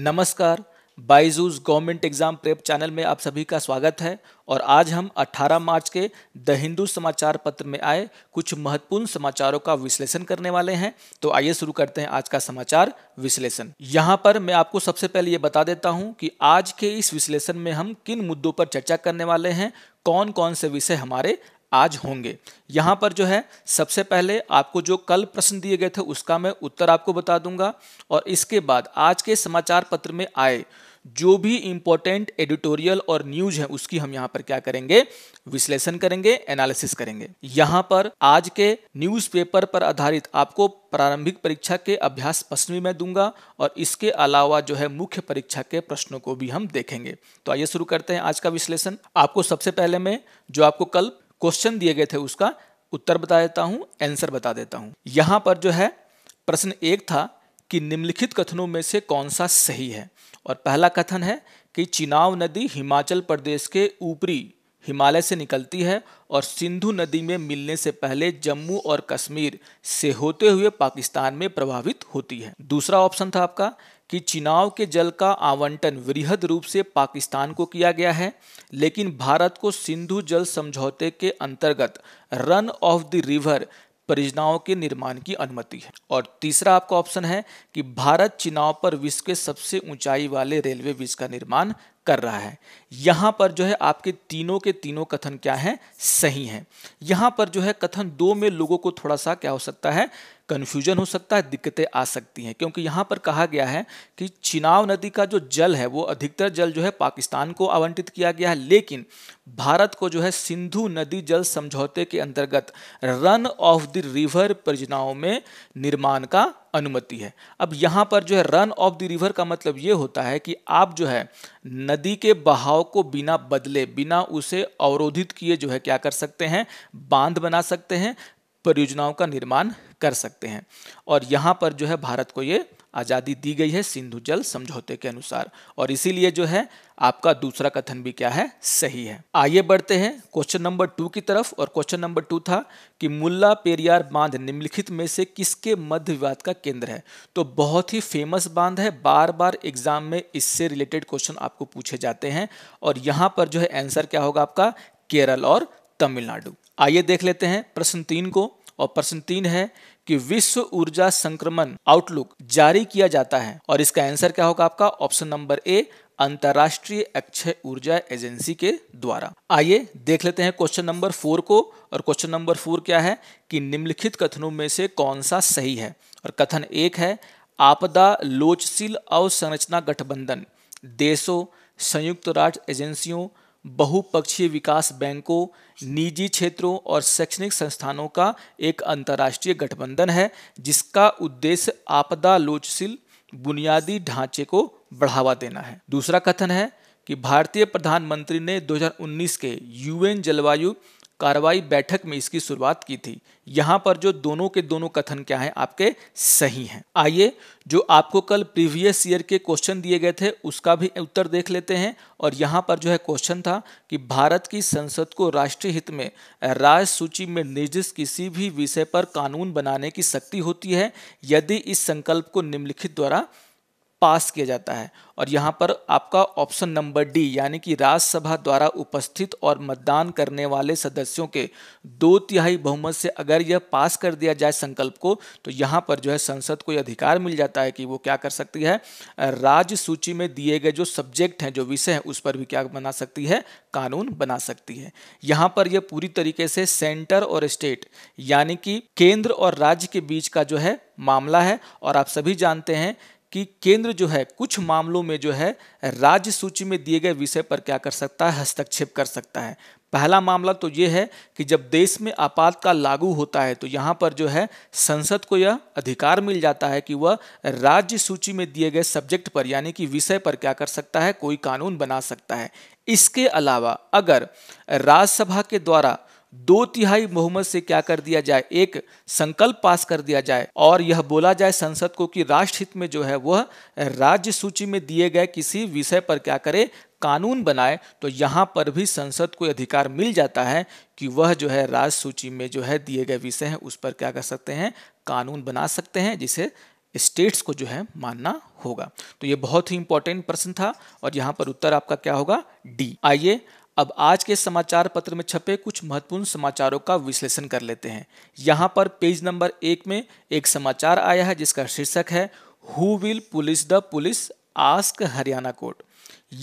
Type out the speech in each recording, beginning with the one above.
नमस्कार Byju's government exam prep channel में आप सभी का स्वागत है और आज हम 18 मार्च के द हिंदू समाचार पत्र में आए कुछ महत्वपूर्ण समाचारों का विश्लेषण करने वाले हैं तो आइए शुरू करते हैं आज का समाचार विश्लेषण यहाँ पर मैं आपको सबसे पहले ये बता देता हूँ कि आज के इस विश्लेषण में हम किन मुद्दों पर चर्चा करने वाले हैं कौन कौन से विषय हमारे आज होंगे यहाँ पर जो है सबसे पहले आपको जो कल प्रश्न दिए गए थे उसका मैं उत्तर आपको बता दूंगा और इसके बाद आज के समाचार पत्र में आए जो भी इंपॉर्टेंट एडिटोरियल और न्यूज है उसकी हम यहाँ पर क्या करेंगे विश्लेषण करेंगे एनालिसिस करेंगे यहाँ पर आज के न्यूज़पेपर पर आधारित आपको प्रारंभिक परीक्षा के अभ्यास प्रश्न भी मैं दूंगा और इसके अलावा जो है मुख्य परीक्षा के प्रश्नों को भी हम देखेंगे तो आइए शुरू करते हैं आज का विश्लेषण आपको सबसे पहले मैं जो आपको कल क्वेश्चन दिए गए थे उसका उत्तर बता देता हूँ आंसर बता देता हूँ यहाँ पर जो है प्रश्न एक था कि निम्नलिखित कथनों में से कौन सा सही है और पहला कथन है कि चिनाव नदी हिमाचल प्रदेश के ऊपरी हिमालय से निकलती है और सिंधु नदी में मिलने से पहले जम्मू और कश्मीर से होते हुए पाकिस्तान में प्रभावित होती है दूसरा ऑप्शन था आपका कि चुनाव के जल का आवंटन वृहद रूप से पाकिस्तान को किया गया है लेकिन भारत को सिंधु जल समझौते के अंतर्गत रन ऑफ द रिवर परियोजनाओं के निर्माण की अनुमति है और तीसरा आपका ऑप्शन है कि भारत चुनाव पर विश्व के सबसे ऊंचाई वाले रेलवे ब्रिज का निर्माण कर रहा है यहां पर जो है आपके तीनों के तीनों कथन क्या है सही हैं यहां पर जो है कथन दो में लोगों को थोड़ा सा क्या हो सकता है कन्फ्यूजन हो सकता है दिक्कतें आ सकती हैं क्योंकि यहां पर कहा गया है कि चिनाव नदी का जो जल है वो अधिकतर जल जो है पाकिस्तान को आवंटित किया गया है लेकिन भारत को जो है सिंधु नदी जल समझौते के अंतर्गत रन ऑफ द रिवर परियोजनाओं में निर्माण का अनुमति है अब यहाँ पर जो है रन ऑफ द रिवर का मतलब ये होता है कि आप जो है नदी के बहाव को बिना बदले बिना उसे अवरोधित किए जो है क्या कर सकते हैं बांध बना सकते हैं परियोजनाओं का निर्माण कर सकते हैं और यहाँ पर जो है भारत को ये आज़ादी दी गई है सिंधु जल समझौते के अनुसार और इसीलिए जो है आपका दूसरा कथन भी क्या है सही है आइए बढ़ते हैं क्वेश्चन नंबर टू की तरफ और क्वेश्चन नंबर टू था कि मुल्ला पेरियार बांध निम्नलिखित में से किसके मध्य विवाद का केंद्र है तो बहुत ही फेमस बांध है बार बार एग्जाम में इससे रिलेटेड क्वेश्चन आपको पूछे जाते हैं और यहाँ पर जो है आंसर क्या होगा आपका केरल और तमिलनाडु आइए देख लेते हैं प्रश्न तीन को और प्रश्न तीन है कि विश्व ऊर्जा संक्रमण आउटलुक जारी किया जाता है और इसका आंसर क्या होगा आपका ऑप्शन नंबर ए अंतरराष्ट्रीय अक्षय ऊर्जा एजेंसी के द्वारा आइए देख लेते हैं क्वेश्चन नंबर फोर को और क्वेश्चन नंबर फोर क्या है कि निम्नलिखित कथनों में से कौन सा सही है और कथन एक है आपदा लोचशील अवसंरचना गठबंधन देशों संयुक्त राष्ट्र एजेंसियों बहुपक्षीय विकास बैंकों निजी क्षेत्रों और शैक्षणिक संस्थानों का एक अंतर्राष्ट्रीय गठबंधन है जिसका उद्देश्य आपदा लोचशील बुनियादी ढांचे को बढ़ावा देना है दूसरा कथन है कि भारतीय प्रधानमंत्री ने 2019 के यूएन जलवायु कार्रवाई बैठक में इसकी शुरुआत की थी यहां पर जो दोनों के दोनों कथन क्या है आपके सही हैं आइए जो आपको कल प्रीवियस ईयर के क्वेश्चन दिए गए थे उसका भी उत्तर देख लेते हैं और यहां पर जो है क्वेश्चन था कि भारत की संसद को राष्ट्रीय हित में राज सूची में निर्दिष्ट किसी भी विषय पर कानून बनाने की शक्ति होती है यदि इस संकल्प को निम्नलिखित द्वारा पास किया जाता है और यहाँ पर आपका ऑप्शन नंबर डी यानी कि राज्यसभा द्वारा उपस्थित और मतदान करने वाले सदस्यों के दो तिहाई बहुमत से अगर यह पास कर दिया जाए संकल्प को तो यहाँ पर जो है संसद को यह अधिकार मिल जाता है कि वो क्या कर सकती है राज्य सूची में दिए गए जो सब्जेक्ट हैं जो विषय हैं उस पर भी क्या बना सकती है कानून बना सकती है यहाँ पर यह पूरी तरीके से सेंटर और स्टेट यानी कि केंद्र और राज्य के बीच का जो है मामला है और आप सभी जानते हैं कि केंद्र जो है कुछ मामलों में जो है राज्य सूची में दिए गए विषय पर क्या कर सकता है हस्तक्षेप कर सकता है पहला मामला तो ये है कि जब देश में आपातकाल लागू होता है तो यहाँ पर जो है संसद को यह अधिकार मिल जाता है कि वह राज्य सूची में दिए गए सब्जेक्ट पर यानी कि विषय पर क्या कर सकता है कोई कानून बना सकता है इसके अलावा अगर राज्यसभा के द्वारा दो तिहाई बहुमत से क्या कर दिया जाए एक संकल्प पास कर दिया जाए और यह बोला जाए संसद को कि राष्ट्रहित में जो है वह राज्य सूची में दिए गए किसी विषय पर क्या करे कानून बनाए तो यहाँ पर भी संसद को अधिकार मिल जाता है कि वह जो है राज्य सूची में जो है दिए गए विषय हैं उस पर क्या कर सकते हैं कानून बना सकते हैं जिसे स्टेट्स को जो है मानना होगा तो ये बहुत ही इंपॉर्टेंट प्रश्न था और यहाँ पर उत्तर आपका क्या होगा डी आइए अब आज के समाचार पत्र में छपे कुछ महत्वपूर्ण समाचारों का विश्लेषण कर लेते हैं यहाँ पर पेज नंबर एक में एक समाचार आया है जिसका शीर्षक है who will police the police ask Haryana court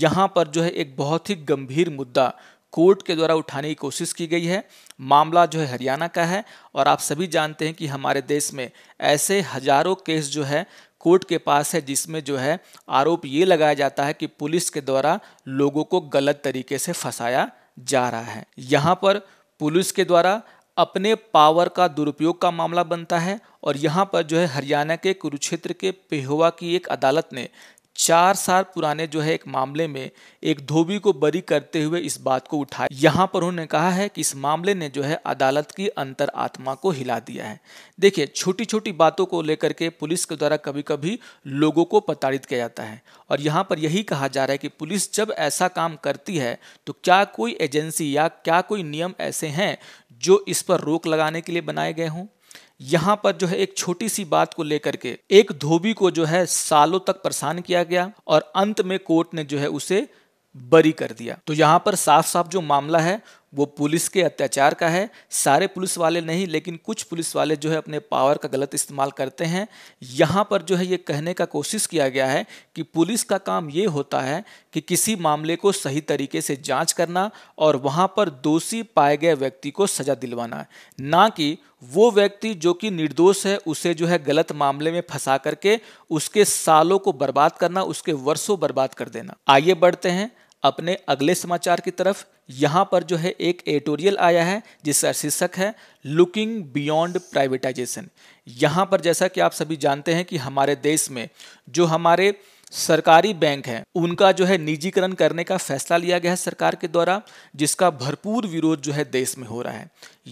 यहाँ पर जो है एक बहुत ही गंभीर मुद्दा कोर्ट के द्वारा उठाने की कोशिश की गई है मामला जो है हरियाणा का है और आप सभी जानते हैं कि हमारे देश में ऐसे हजारों केस जो है कोर्ट के पास है जिसमें जो है आरोप ये लगाया जाता है कि पुलिस के द्वारा लोगों को गलत तरीके से फंसाया जा रहा है यहाँ पर पुलिस के द्वारा अपने पावर का दुरुपयोग का मामला बनता है और यहाँ पर जो है हरियाणा के कुरुक्षेत्र के पेहुआ की एक अदालत ने चार साल पुराने जो है एक मामले में एक धोबी को बरी करते हुए इस बात को उठाया यहाँ पर उन्होंने कहा है कि इस मामले ने जो है अदालत की अंतर आत्मा को हिला दिया है देखिए छोटी छोटी बातों को लेकर के पुलिस के द्वारा कभी कभी लोगों को प्रताड़ित किया जाता है और यहाँ पर यही कहा जा रहा है कि पुलिस जब ऐसा काम करती है तो क्या कोई एजेंसी या क्या कोई नियम ऐसे हैं जो इस पर रोक लगाने के लिए बनाए गए हों यहाँ पर जो है एक छोटी सी बात को लेकर के एक धोबी को जो है सालों तक परेशान किया गया और अंत में कोर्ट ने जो है उसे बरी कर दिया तो यहाँ पर साफ साफ जो मामला है वो पुलिस के अत्याचार का है सारे पुलिस वाले नहीं लेकिन कुछ पुलिस वाले जो है अपने पावर का गलत इस्तेमाल करते हैं यहाँ पर जो है ये कहने का कोशिश किया गया है कि पुलिस का काम ये होता है कि किसी मामले को सही तरीके से जांच करना और वहाँ पर दोषी पाए गए व्यक्ति को सजा दिलवाना ना कि वो व्यक्ति जो कि निर्दोष है उसे जो है गलत मामले में फंसा करके उसके सालों को बर्बाद करना उसके वर्षों बर्बाद कर देना आइए बढ़ते हैं अपने अगले समाचार की तरफ यहाँ पर जो है एक एडिटोरियल आया है जिसका शीर्षक है लुकिंग बियॉन्ड प्राइवेटाइजेशन यहाँ पर जैसा कि आप सभी जानते हैं कि हमारे देश में जो हमारे सरकारी बैंक हैं उनका जो है निजीकरण करने का फैसला लिया गया है सरकार के द्वारा जिसका भरपूर विरोध जो है देश में हो रहा है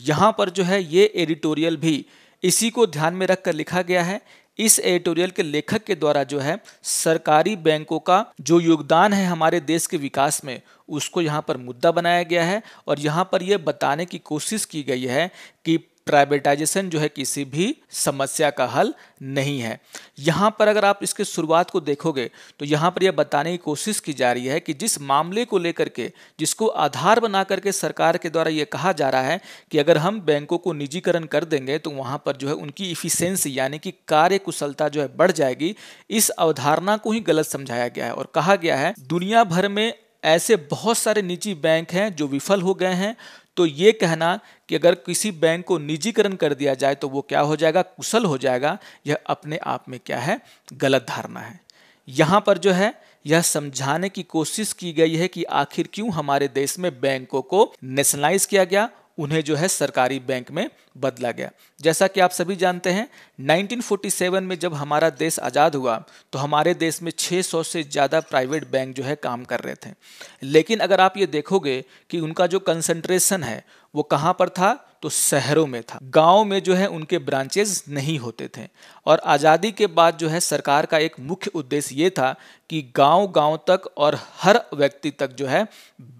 यहाँ पर जो है ये एडिटोरियल भी इसी को ध्यान में रखकर लिखा गया है इस एडिटोरियल के लेखक के द्वारा जो है सरकारी बैंकों का जो योगदान है हमारे देश के विकास में उसको यहाँ पर मुद्दा बनाया गया है और यहाँ पर यह बताने की कोशिश की गई है कि प्राइवेटाइजेशन जो है किसी भी समस्या का हल नहीं है यहाँ पर अगर आप इसके शुरुआत को देखोगे तो यहाँ पर यह बताने की कोशिश की जा रही है कि जिस मामले को लेकर के जिसको आधार बना करके सरकार के द्वारा ये कहा जा रहा है कि अगर हम बैंकों को निजीकरण कर देंगे तो वहाँ पर जो है उनकी इफिशेंसी यानी कि कार्य कुशलता जो है बढ़ जाएगी इस अवधारणा को ही गलत समझाया गया है और कहा गया है दुनिया भर में ऐसे बहुत सारे निजी बैंक हैं जो विफल हो गए हैं तो ये कहना कि अगर किसी बैंक को निजीकरण कर दिया जाए तो वो क्या हो जाएगा कुशल हो जाएगा यह अपने आप में क्या है गलत धारणा है यहाँ पर जो है यह समझाने की कोशिश की गई है कि आखिर क्यों हमारे देश में बैंकों को नेशनलाइज किया गया उन्हें जो है सरकारी बैंक में बदला गया जैसा कि आप सभी जानते हैं 1947 में जब हमारा देश आज़ाद हुआ तो हमारे देश में 600 से ज़्यादा प्राइवेट बैंक जो है काम कर रहे थे लेकिन अगर आप ये देखोगे कि उनका जो कंसंट्रेशन है वो कहाँ पर था तो शहरों में था गांव में जो है उनके ब्रांचेज नहीं होते थे और आज़ादी के बाद जो है सरकार का एक मुख्य उद्देश्य ये था कि गांव गांव तक और हर व्यक्ति तक जो है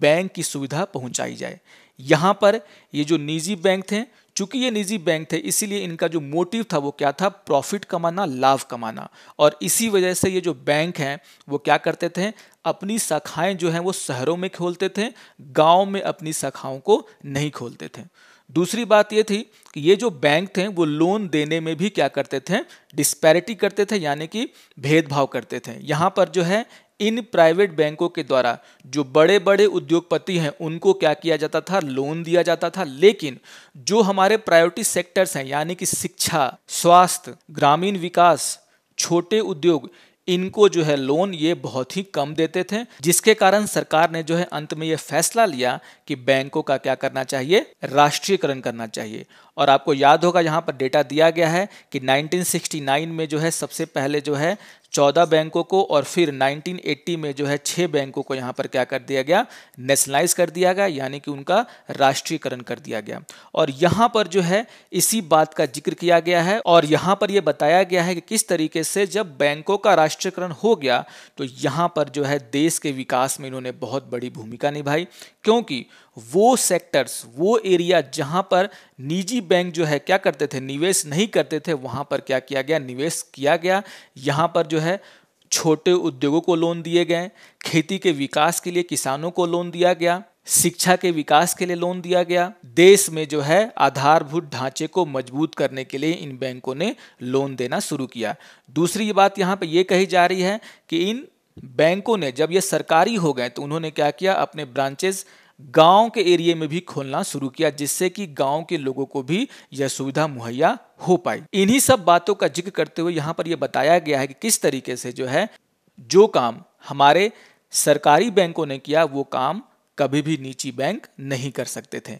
बैंक की सुविधा पहुंचाई जाए यहाँ पर ये जो निजी बैंक थे चूंकि ये निजी बैंक थे इसीलिए इनका जो मोटिव था वो क्या था प्रॉफिट कमाना लाभ कमाना और इसी वजह से ये जो बैंक हैं वो क्या करते थे अपनी शाखाएं जो हैं वो शहरों में खोलते थे गांव में अपनी शाखाओं को नहीं खोलते थे दूसरी बात ये थी कि ये जो बैंक थे वो लोन देने में भी क्या करते थे डिस्पैरिटी करते थे यानी कि भेदभाव करते थे यहाँ पर जो है इन प्राइवेट बैंकों के द्वारा जो बड़े बड़े उद्योगपति हैं उनको क्या किया जाता था लोन दिया जाता था लेकिन जो हमारे प्रायोरिटी सेक्टर्स हैं यानी कि शिक्षा स्वास्थ्य ग्रामीण विकास छोटे उद्योग इनको जो है लोन ये बहुत ही कम देते थे जिसके कारण सरकार ने जो है अंत में ये फैसला लिया कि बैंकों का क्या करना चाहिए राष्ट्रीयकरण करना चाहिए और आपको याद होगा यहाँ पर डेटा दिया गया है कि 1969 में जो है सबसे पहले जो है चौदह बैंकों को और फिर 1980 में जो है छः बैंकों को यहाँ पर क्या कर दिया गया नेशनलाइज कर दिया गया यानी कि उनका राष्ट्रीयकरण कर दिया गया और यहाँ पर जो है इसी बात का जिक्र किया गया है और यहाँ पर यह बताया गया है कि किस तरीके से जब बैंकों का राष्ट्रीयकरण हो गया तो यहाँ पर जो है देश के विकास में इन्होंने बहुत बड़ी भूमिका निभाई क्योंकि वो सेक्टर्स वो एरिया जहां पर निजी बैंक जो है क्या करते थे निवेश नहीं करते थे वहां पर क्या किया गया निवेश किया गया यहाँ पर जो है छोटे उद्योगों को लोन दिए गए खेती के विकास के लिए किसानों को लोन दिया गया शिक्षा के विकास के लिए लोन दिया गया देश में जो है आधारभूत ढांचे को मजबूत करने के लिए इन बैंकों ने लोन देना शुरू किया दूसरी बात यहाँ पर यह कही जा रही है कि इन बैंकों ने जब ये सरकारी हो गए तो उन्होंने क्या किया अपने ब्रांचेस गांव के एरिए में भी खोलना शुरू किया जिससे कि गांव के लोगों को भी यह सुविधा मुहैया हो पाई इन्हीं सब बातों का जिक्र करते हुए यहां पर यह बताया गया है कि किस तरीके से जो है जो काम हमारे सरकारी बैंकों ने किया वो काम कभी भी निजी बैंक नहीं कर सकते थे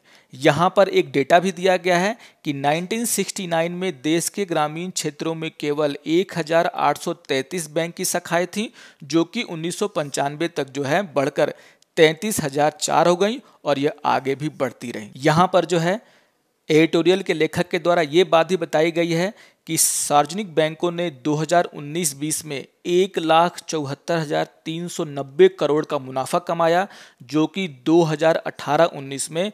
यहाँ पर एक डेटा भी दिया गया है कि 1969 में देश के ग्रामीण क्षेत्रों में केवल 1833 बैंक की शाखाएं थीं जो कि उन्नीस तक जो है बढ़कर तैंतीस हजार चार हो गई और यह आगे भी बढ़ती रही यहाँ पर जो है एडिटोरियल के लेखक के द्वारा ये बात भी बताई गई है कि सार्वजनिक बैंकों ने 2019-20 में एक लाख चौहत्तर हजार तीन सौ नब्बे करोड़ का मुनाफा कमाया जो कि 2018-19 में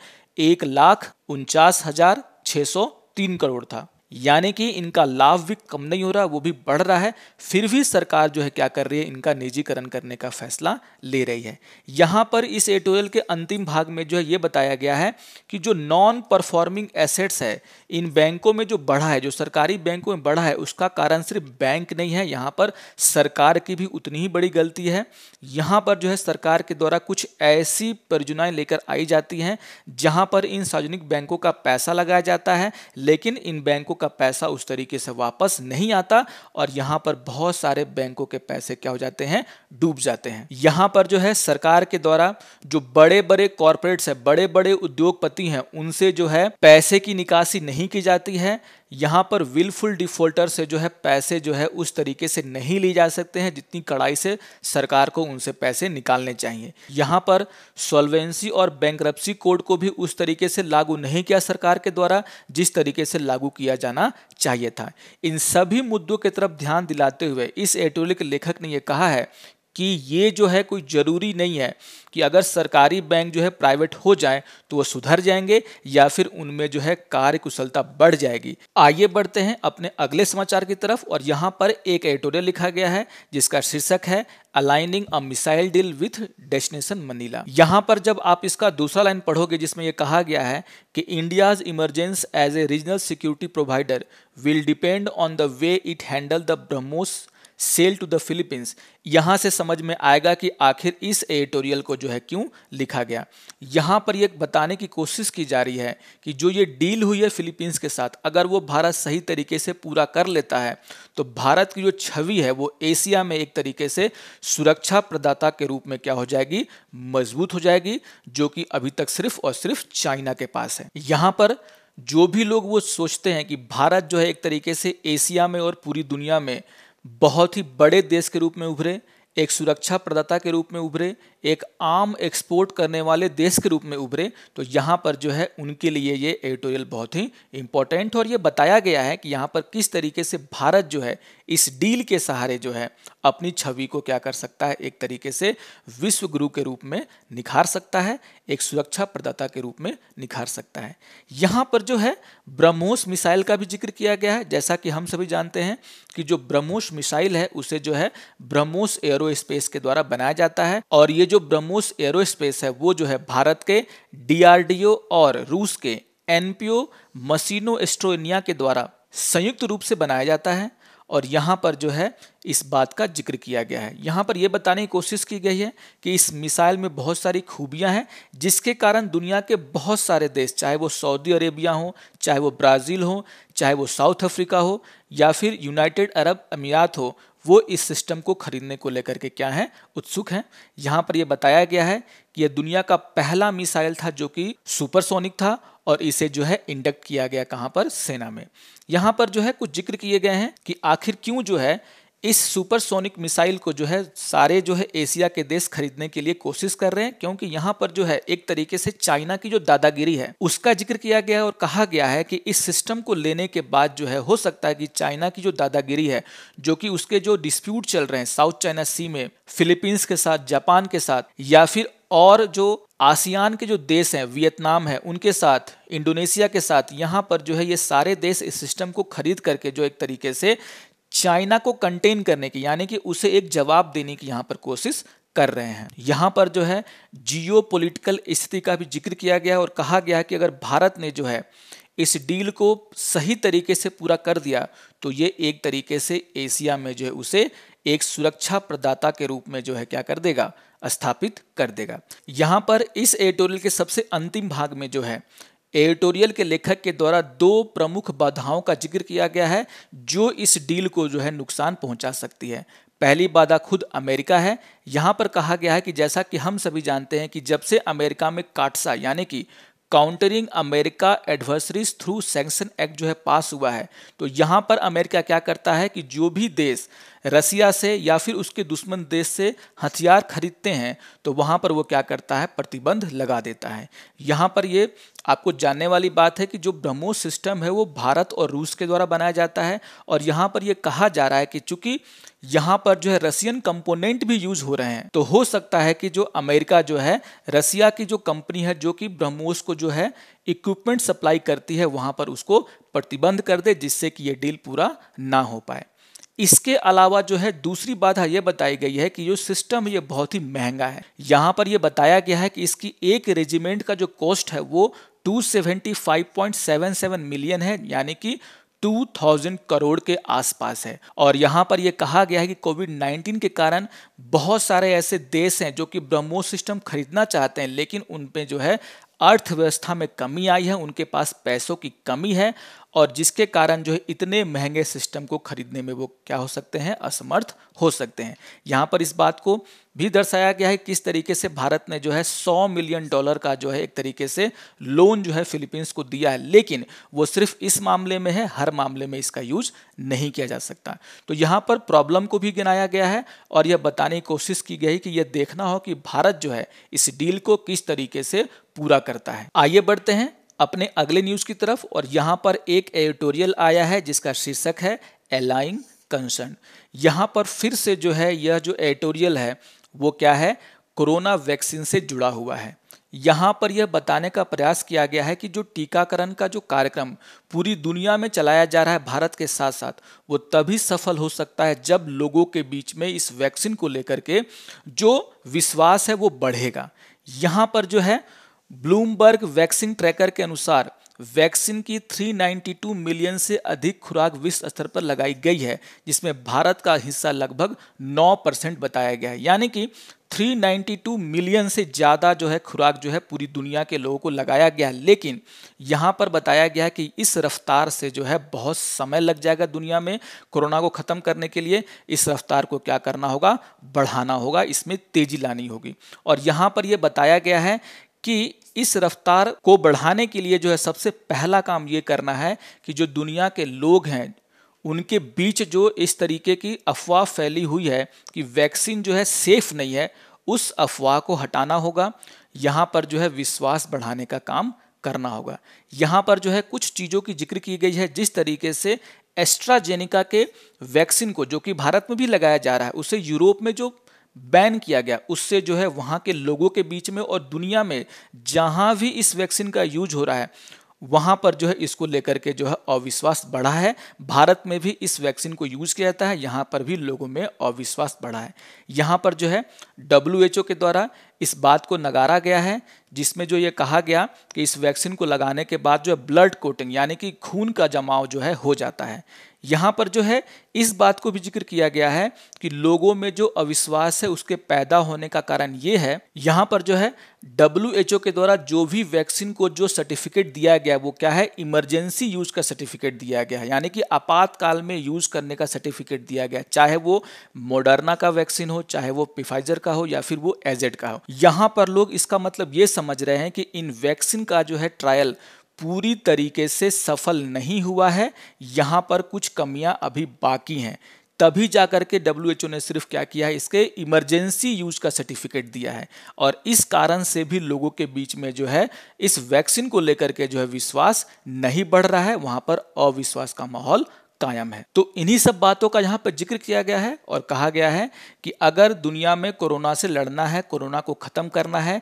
एक लाख उनचास हजार छः सौ तीन करोड़ था यानी कि इनका लाभ भी कम नहीं हो रहा वो भी बढ़ रहा है फिर भी सरकार जो है क्या कर रही है इनका निजीकरण करने का फैसला ले रही है यहाँ पर इस एटोरियल के अंतिम भाग में जो है ये बताया गया है कि जो नॉन परफॉर्मिंग एसेट्स है इन बैंकों में जो बढ़ा है जो सरकारी बैंकों में बढ़ा है उसका कारण सिर्फ बैंक नहीं है यहाँ पर सरकार की भी उतनी ही बड़ी गलती है यहाँ पर जो है सरकार के द्वारा कुछ ऐसी परियोजनाएं लेकर आई जाती हैं जहाँ पर इन सार्वजनिक बैंकों का पैसा लगाया जाता है लेकिन इन बैंकों का पैसा उस तरीके से वापस नहीं आता और यहां पर बहुत सारे बैंकों के पैसे क्या हो जाते हैं डूब जाते हैं यहां पर जो है सरकार के द्वारा जो बड़े बड़े कॉरपोरेट्स है बड़े बड़े उद्योगपति हैं उनसे जो है पैसे की निकासी नहीं की जाती है यहाँ पर विलफुल डिफॉल्टर से जो है पैसे जो है उस तरीके से नहीं ली जा सकते हैं जितनी कड़ाई से सरकार को उनसे पैसे निकालने चाहिए यहाँ पर सोलवेंसी और बैंक कोड को भी उस तरीके से लागू नहीं किया सरकार के द्वारा जिस तरीके से लागू किया जाना चाहिए था इन सभी मुद्दों की तरफ ध्यान दिलाते हुए इस एटोलिक लेखक ने यह कहा है कि ये जो है कोई ज़रूरी नहीं है कि अगर सरकारी बैंक जो है प्राइवेट हो जाए तो वह सुधर जाएंगे या फिर उनमें जो है कार्य कुशलता बढ़ जाएगी आइए बढ़ते हैं अपने अगले समाचार की तरफ और यहाँ पर एक एडिटोरियल लिखा गया है जिसका शीर्षक है aligning a missile deal with destination Manila यहाँ पर जब आप इसका दूसरा लाइन पढ़ोगे जिसमें यह कहा गया है कि India's emergence as a regional security provider will depend on the way it handle the BrahMos sale to the Philippines यहां से समझ में आएगा कि आखिर इस एडिटोरियल को जो है क्यों लिखा गया यहां पर यह बताने की कोशिश की जा रही है कि जो ये डील हुई है फिलीपींस के साथ अगर वो भारत सही तरीके से पूरा कर लेता है तो भारत की जो छवि है वो एशिया में एक तरीके से सुरक्षा प्रदाता के रूप में क्या हो जाएगी मजबूत हो जाएगी जो कि अभी तक सिर्फ और सिर्फ चाइना के पास है यहां पर जो भी लोग वो सोचते हैं कि भारत जो है एक तरीके से एशिया में और पूरी दुनिया में बहुत ही बड़े देश के रूप में उभरे एक सुरक्षा प्रदाता के रूप में उभरे एक आम एक्सपोर्ट करने वाले देश के रूप में उभरे तो यहाँ पर जो है उनके लिए ये एडिटोरियल बहुत ही इम्पोर्टेंट और ये बताया गया है कि यहाँ पर किस तरीके से भारत जो है इस डील के सहारे जो है अपनी छवि को क्या कर सकता है एक तरीके से विश्व गुरु के रूप में निखार सकता है एक सुरक्षा प्रदाता के रूप में निखार सकता है यहाँ पर जो है ब्रह्मोस मिसाइल का भी जिक्र किया गया है जैसा कि हम सभी जानते हैं कि जो ब्रह्मोस मिसाइल है उसे जो है ब्रह्मोस एयरो स्पेस के द्वारा बनाया जाता है और ये जो ब्रह्मोस एयरो स्पेस है वो जो है भारत के डीआरडीओ और रूस के एनपीओ मसीनो एस्ट्रोनिया के द्वारा संयुक्त रूप से बनाया जाता है और यहाँ पर जो है इस बात का जिक्र किया गया है यहाँ पर यह बताने की कोशिश की गई है कि इस मिसाइल में बहुत सारी खूबियाँ हैं जिसके कारण दुनिया के बहुत सारे देश चाहे वो सऊदी अरेबिया हो चाहे वो ब्राज़ील हो चाहे वो साउथ अफ्रीका हो या फिर यूनाइटेड अरब अमीरात हो वो इस सिस्टम को खरीदने को लेकर के क्या हैं उत्सुक हैं यहाँ पर यह बताया गया है कि यह दुनिया का पहला मिसाइल था जो कि सुपरसोनिक था और इसे जो है इंडक्ट किया गया कहां पर सेना में यहां पर जो है कुछ जिक्र किए गए हैं कि आखिर क्यों जो है इस सुपरसोनिक मिसाइल को जो है सारे जो है एशिया के देश खरीदने के लिए कोशिश कर रहे हैं क्योंकि यहाँ पर जो है एक तरीके से चाइना की जो दादागिरी है उसका जिक्र किया गया है और कहा गया है कि इस सिस्टम को लेने के बाद जो है हो सकता है कि चाइना की जो दादागिरी है जो कि उसके जो डिस्प्यूट चल रहे हैं साउथ चाइना सी में फिलीपींस के साथ जापान के साथ या फिर और जो आसियान के जो देश हैं वियतनाम है उनके साथ इंडोनेशिया के साथ यहाँ पर जो है ये सारे देश इस सिस्टम को खरीद करके जो एक तरीके से चाइना को कंटेन करने की यानी कि उसे एक जवाब देने की यहां पर कोशिश कर रहे हैं यहां पर जो है जियो स्थिति का भी जिक्र किया गया और कहा गया कि अगर भारत ने जो है इस डील को सही तरीके से पूरा कर दिया तो ये एक तरीके से एशिया में जो है उसे एक सुरक्षा प्रदाता के रूप में जो है क्या कर देगा स्थापित कर देगा यहाँ पर इस एडिटोरियल के सबसे अंतिम भाग में जो है एडिटोरियल के लेखक के द्वारा दो प्रमुख बाधाओं का जिक्र किया गया है जो इस डील को जो है नुकसान पहुंचा सकती है पहली बाधा खुद अमेरिका है यहां पर कहा गया है कि जैसा कि हम सभी जानते हैं कि जब से अमेरिका में काटसा यानी कि countering America adversaries through sanction act जो है पास हुआ है तो यहाँ पर अमेरिका क्या करता है कि जो भी देश रसिया से या फिर उसके दुश्मन देश से हथियार खरीदते हैं तो वहाँ पर वो क्या करता है प्रतिबंध लगा देता है यहाँ पर ये आपको जानने वाली बात है कि जो ब्रह्मोस सिस्टम है वो भारत और रूस के द्वारा बनाया जाता है और यहाँ पर यह कहा जा रहा है कि चूंकि यहाँ पर जो है रसियन कंपोनेंट भी यूज हो रहे हैं तो हो सकता है कि जो अमेरिका जो है रसिया की जो कंपनी है जो कि ब्रह्मोस को जो है इक्विपमेंट सप्लाई करती है वहाँ पर उसको प्रतिबंध कर दे जिससे कि ये डील पूरा ना हो पाए इसके अलावा जो है दूसरी बाधा ये बताई गई है कि जो सिस्टम ये बहुत ही महंगा है यहाँ पर यह बताया गया है कि इसकी एक रेजिमेंट का जो कॉस्ट है वो 275.77 मिलियन है यानी कि 2000 करोड़ के आसपास है और यहां पर यह कहा गया है कि कोविड 19 के कारण बहुत सारे ऐसे देश हैं जो कि ब्रह्मोस सिस्टम खरीदना चाहते हैं लेकिन उनपे जो है अर्थव्यवस्था में कमी आई है उनके पास पैसों की कमी है और जिसके कारण जो है इतने महंगे सिस्टम को खरीदने में वो क्या हो सकते हैं असमर्थ हो सकते हैं यहाँ पर इस बात को भी दर्शाया गया है किस तरीके से भारत ने जो है 100 मिलियन डॉलर का जो है एक तरीके से लोन जो है फिलीपींस को दिया है लेकिन वो सिर्फ इस मामले में है हर मामले में इसका यूज नहीं किया जा सकता तो यहाँ पर प्रॉब्लम को भी गिनाया गया है और यह बताने की कोशिश की गई कि यह देखना हो कि भारत जो है इस डील को किस तरीके से पूरा करता है आइए बढ़ते हैं अपने अगले न्यूज़ की तरफ और यहाँ पर एक एडिटोरियल आया है जिसका शीर्षक है एलाइंग कंसर्न यहाँ पर फिर से जो है यह जो एडिटोरियल है वो क्या है कोरोना वैक्सीन से जुड़ा हुआ है यहाँ पर यह बताने का प्रयास किया गया है कि जो टीकाकरण का जो कार्यक्रम पूरी दुनिया में चलाया जा रहा है भारत के साथ साथ वो तभी सफल हो सकता है जब लोगों के बीच में इस वैक्सीन को लेकर के जो विश्वास है वो बढ़ेगा यहाँ पर जो है ब्लूमबर्ग वैक्सीन ट्रैकर के अनुसार वैक्सीन की 392 मिलियन से अधिक खुराक विश्व स्तर पर लगाई गई है जिसमें भारत का हिस्सा लगभग 9 परसेंट बताया गया है यानी कि 392 मिलियन से ज़्यादा जो है खुराक जो है पूरी दुनिया के लोगों को लगाया गया है लेकिन यहाँ पर बताया गया है कि इस रफ्तार से जो है बहुत समय लग जाएगा दुनिया में कोरोना को ख़त्म करने के लिए इस रफ्तार को क्या करना होगा बढ़ाना होगा इसमें तेज़ी लानी होगी और यहाँ पर यह बताया गया है कि इस रफ्तार को बढ़ाने के लिए जो है सबसे पहला काम ये करना है कि जो दुनिया के लोग हैं उनके बीच जो इस तरीके की अफवाह फैली हुई है कि वैक्सीन जो है सेफ नहीं है उस अफवाह को हटाना होगा यहाँ पर जो है विश्वास बढ़ाने का काम करना होगा यहाँ पर जो है कुछ चीज़ों की जिक्र की गई है जिस तरीके से एस्ट्राजेनिका के वैक्सीन को जो कि भारत में भी लगाया जा रहा है उसे यूरोप में जो बैन किया गया उससे जो है वहाँ के लोगों के बीच में और दुनिया में जहाँ भी इस वैक्सीन का यूज हो रहा है वहाँ पर जो है इसको लेकर के जो है अविश्वास बढ़ा है भारत में भी इस वैक्सीन को यूज़ किया जाता है यहाँ पर भी लोगों में अविश्वास बढ़ा है यहाँ पर जो है डब्ल्यू के द्वारा इस बात को नगारा गया है जिसमें जो ये कहा गया कि इस वैक्सीन को लगाने के बाद जो है ब्लड कोटिंग यानी कि खून का जमाव जो है हो जाता है यहाँ पर जो है इस बात को भी जिक्र किया गया है कि लोगों में जो अविश्वास है उसके पैदा होने का कारण ये है यहाँ पर जो है डब्ल्यू के द्वारा जो भी वैक्सीन को जो सर्टिफिकेट दिया गया वो क्या है इमरजेंसी यूज का सर्टिफिकेट दिया गया है यानी कि आपातकाल में यूज करने का सर्टिफिकेट दिया गया चाहे वो मोडर्ना का वैक्सीन हो चाहे वो पिफाइजर का हो या फिर वो एजेड का हो यहाँ पर लोग इसका मतलब ये समझ रहे हैं कि इन वैक्सीन का जो है ट्रायल पूरी तरीके से सफल नहीं हुआ है यहाँ पर कुछ कमियाँ अभी बाकी हैं तभी जा कर के डब्ल्यू ने सिर्फ क्या किया है इसके इमरजेंसी यूज का सर्टिफिकेट दिया है और इस कारण से भी लोगों के बीच में जो है इस वैक्सीन को लेकर के जो है विश्वास नहीं बढ़ रहा है वहाँ पर अविश्वास का माहौल कायम है तो इन्हीं सब बातों का यहाँ पर जिक्र किया गया है और कहा गया है कि अगर दुनिया में कोरोना से लड़ना है कोरोना को ख़त्म करना है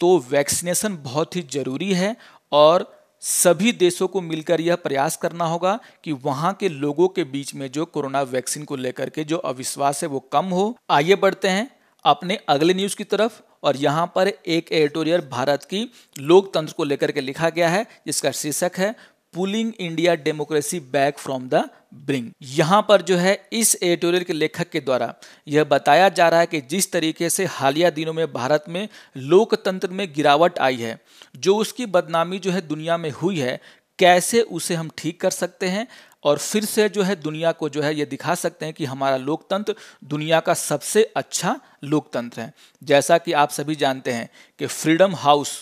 तो वैक्सीनेशन बहुत ही ज़रूरी है और सभी देशों को मिलकर यह प्रयास करना होगा कि वहां के लोगों के बीच में जो कोरोना वैक्सीन को लेकर के जो अविश्वास है वो कम हो आइए बढ़ते हैं अपने अगले न्यूज की तरफ और यहां पर एक एडिटोरियल भारत की लोकतंत्र को लेकर के लिखा गया है जिसका शीर्षक है pulling India democracy back from the brink यहाँ पर जो है इस एडिटोरियल के लेखक के द्वारा यह बताया जा रहा है कि जिस तरीके से हालिया दिनों में भारत में लोकतंत्र में गिरावट आई है जो उसकी बदनामी जो है दुनिया में हुई है कैसे उसे हम ठीक कर सकते हैं और फिर से जो है दुनिया को जो है ये दिखा सकते हैं कि हमारा लोकतंत्र दुनिया का सबसे अच्छा लोकतंत्र है जैसा कि आप सभी जानते हैं कि फ्रीडम हाउस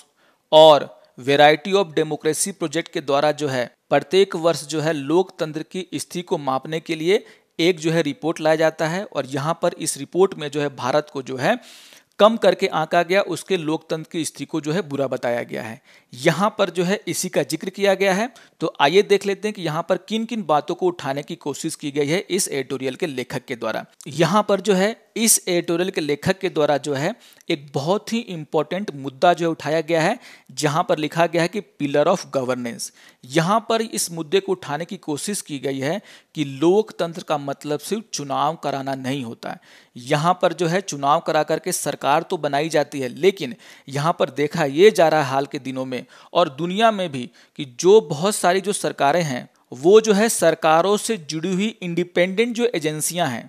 और वेराइटी ऑफ डेमोक्रेसी प्रोजेक्ट के द्वारा जो है प्रत्येक वर्ष जो है लोकतंत्र की स्थिति को मापने के लिए एक जो है रिपोर्ट लाया जाता है और यहाँ पर इस रिपोर्ट में जो है भारत को जो है कम करके आंका गया उसके लोकतंत्र की स्थिति को जो है बुरा बताया गया है यहाँ पर जो है इसी का जिक्र किया गया है तो आइए देख लेते हैं कि यहाँ पर किन किन बातों को उठाने की कोशिश की गई है इस एडिटोरियल के लेखक के द्वारा यहाँ पर जो है इस एडिटोरियल के लेखक के द्वारा जो है एक बहुत ही इंपॉर्टेंट मुद्दा जो है उठाया गया है जहां पर लिखा गया है कि पिलर ऑफ गवर्नेंस यहाँ पर इस मुद्दे को उठाने की कोशिश की गई है कि लोकतंत्र का मतलब सिर्फ चुनाव कराना नहीं होता है यहाँ पर जो है चुनाव करा करके सरकार तो बनाई जाती है लेकिन यहाँ पर देखा यह जा रहा है हाल के दिनों में और दुनिया में भी कि जो बहुत सारी जो सरकारें हैं वो जो है सरकारों से जुड़ी हुई इंडिपेंडेंट जो एजेंसियां हैं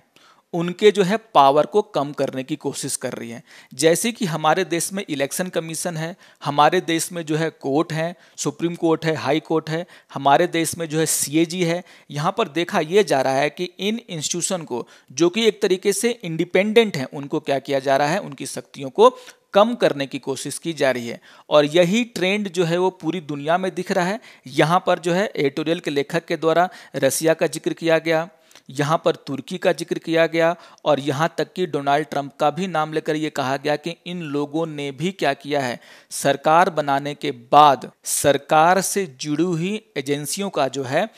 उनके जो है पावर को कम करने की कोशिश कर रही हैं जैसे कि हमारे देश में इलेक्शन कमीशन है हमारे देश में जो है कोर्ट है सुप्रीम कोर्ट है हाई कोर्ट है हमारे देश में जो है सीएजी है यहाँ पर देखा यह जा रहा है कि इन इंस्टीट्यूशन को जो कि एक तरीके से इंडिपेंडेंट हैं उनको क्या किया जा रहा है उनकी शक्तियों को कम करने की कोशिश की जा रही है और यही ट्रेंड जो है वो पूरी दुनिया में दिख रहा है यहाँ पर जो है एडिटोरियल के लेखक के द्वारा रसिया का जिक्र किया गया यहाँ पर तुर्की का जिक्र किया गया और यहाँ तक कि डोनाल्ड ट्रंप का भी नाम लेकर ये कहा गया कि इन लोगों ने भी क्या किया है सरकार बनाने के बाद सरकार से जुड़ी हुई एजेंसियों का जो है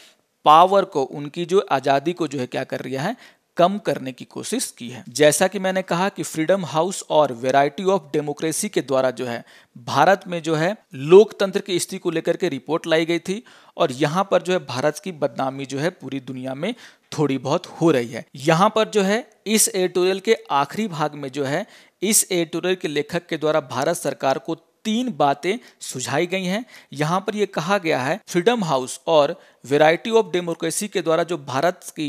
पावर को उनकी जो आज़ादी को जो है क्या कर रहा है कम करने की कोशिश की है जैसा कि मैंने कहा कि फ्रीडम हाउस और वेराइटी ऑफ डेमोक्रेसी के द्वारा जो है भारत में जो है लोकतंत्र की स्थिति को लेकर के रिपोर्ट लाई गई थी और यहाँ पर जो है भारत की बदनामी जो है पूरी दुनिया में थोड़ी बहुत हो रही है यहाँ पर जो है इस एडिटोरियल के आखिरी भाग में जो है इस एडिटोरियल के लेखक के द्वारा भारत सरकार को तीन बातें सुझाई गई हैं यहाँ पर यह कहा गया है फ्रीडम हाउस और वेराइटी ऑफ डेमोक्रेसी के द्वारा जो भारत की